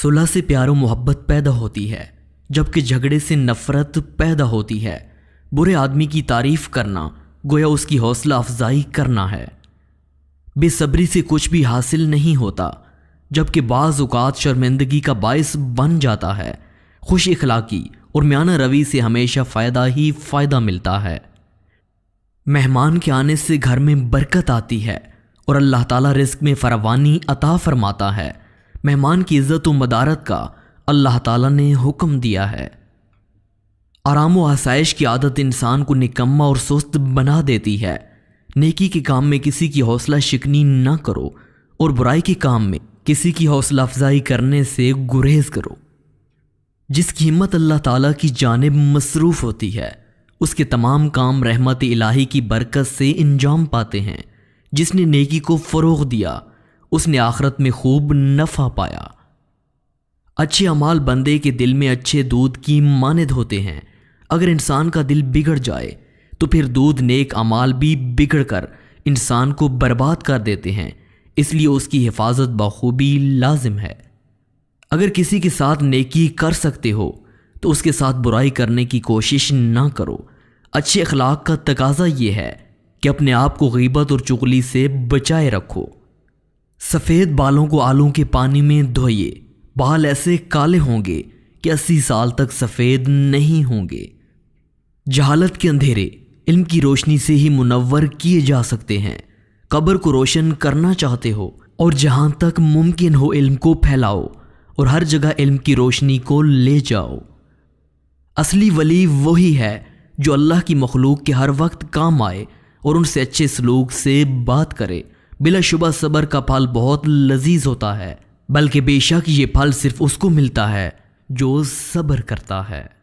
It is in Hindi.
सुलह से प्यारो मोहब्बत पैदा होती है जबकि झगड़े से नफ़रत पैदा होती है बुरे आदमी की तारीफ़ करना गोया उसकी हौसला अफजाई करना है बेसब्री से कुछ भी हासिल नहीं होता जबकि बाज़ात शर्मिंदगी का बायस बन जाता है खुश इखलाकी और म्याना रवि से हमेशा फ़ायदा ही फ़ायदा मिलता है मेहमान के आने से घर में बरकत आती है और अल्लाह ताला रिस्क में फरवानी अता फरमाता है मेहमान की इज्जत व मदारत का अल्लाह ताला ने हुक्म दिया है आराम व आसाइश की आदत इंसान को निकम्मा और सुस्त बना देती है नेकी के काम में किसी की हौसला शिकनी ना करो और बुराई के काम में किसी की हौसला अफजाई करने से गुरेज करो जिसकी हिम्मत अल्लाह ताला की जानब मसरूफ़ होती है उसके तमाम काम रहमत इलाही की बरकत से इंजाम पाते हैं जिसने नेकी को फ़रोग दिया उसने आखरत में खूब नफ़ा पाया अच्छे अमाल बंदे के दिल में अच्छे दूध की मानद होते हैं अगर इंसान का दिल बिगड़ जाए तो फिर दूध नेक अमाल भी बिगड़ कर इंसान को बर्बाद कर देते हैं इसलिए उसकी हिफाजत बखूबी लाजिम है अगर किसी के साथ नेकी कर सकते हो तो उसके साथ बुराई करने की कोशिश ना करो अच्छे अखलाक का तकाजा ये है कि अपने आप को गीबत और चुगली से बचाए रखो सफ़ेद बालों को आलू के पानी में धोइए बाल ऐसे काले होंगे कि अस्सी साल तक सफ़ेद नहीं होंगे जहालत के अंधेरे इल्म की रोशनी से ही मुनवर किए जा सकते हैं कब्र को रोशन करना चाहते हो और जहाँ तक मुमकिन हो इल्म को फैलाओ और हर जगह इल्म की रोशनी को ले जाओ असली वली वही है जो अल्लाह की मखलूक के हर वक्त काम आए और उनसे अच्छे सलूक से बात करे बिलाशुबा सबर का फल बहुत लजीज होता है बल्कि बेशक ये फल सिर्फ उसको मिलता है जो सब्र करता है